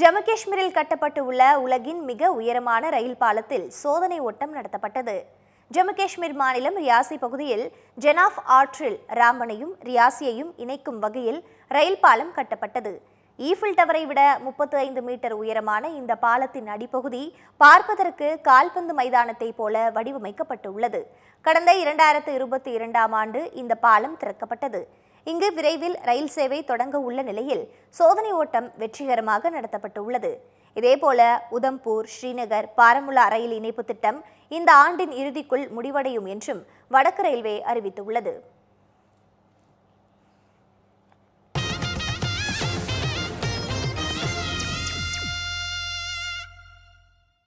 ஜம்மு காஷ்மீரில் கட்டப்பட்டு உள்ள உலகின் மிக உயரமான ரயில் பாலத்தில் சோதனை ஓட்டம் நடத்தப்பட்டது ஜம்மு காஷ்மீர் மாநிலம் ரியாசி பகுதியில் ஜெனாஃப் ஆற்றில் ராமனையும் ரியாசியையும் இணைக்கும் வகையில் ரயில் பாலம் கட்டப்பட்டது ஈஃபில் டவரை விட முப்பத்தி ஐந்து மீட்டர் உயரமான இந்த பாலத்தின் அடிப்பகுதி பார்ப்பதற்கு கால்பந்து மைதானத்தைப் போல வடிவமைக்கப்பட்டுள்ளது கடந்த இரண்டாயிரத்து இருபத்தி இரண்டாம் ஆண்டு இந்த பாலம் திறக்கப்பட்டது இங்கு விரைவில் ரயில் சேவை தொடங்க உள்ள நிலையில் சோதனை ஓட்டம் வெற்றிகரமாக நடத்தப்பட்டுள்ளது இதேபோல உதம்பூர் ஸ்ரீநகர் பாரமுலா ரயில் இணைப்பு திட்டம் இந்த ஆண்டின் இறுதிக்குள் முடிவடையும் என்றும் வடக்கு ரயில்வே அறிவித்துள்ளது